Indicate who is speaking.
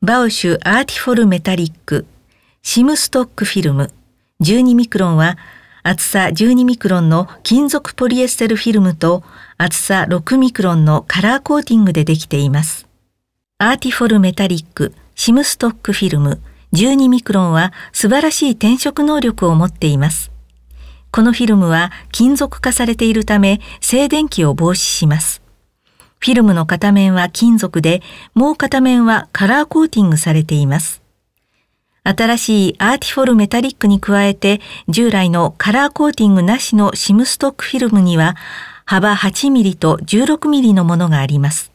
Speaker 1: バウシュアーティフォルメタリック、シムストックフィルム、12ミクロンは、厚さ12ミクロンの金属ポリエステルフィルムと厚さ6ミクロンのカラーコーティングでできています。アーティフォルメタリック、シムストックフィルム、12ミクロンは素晴らしい転色能力を持っています。このフィルムは金属化されているため静電気を防止します。フィルムの片面は金属で、もう片面はカラーコーティングされています。新しいアーティフォルメタリックに加えて、従来のカラーコーティングなしのシムストックフィルムには、幅8ミリと16ミリのものがあります。